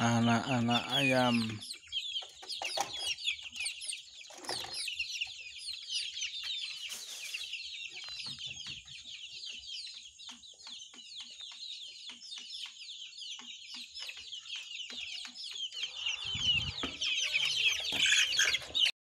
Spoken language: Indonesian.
anak-anak ayam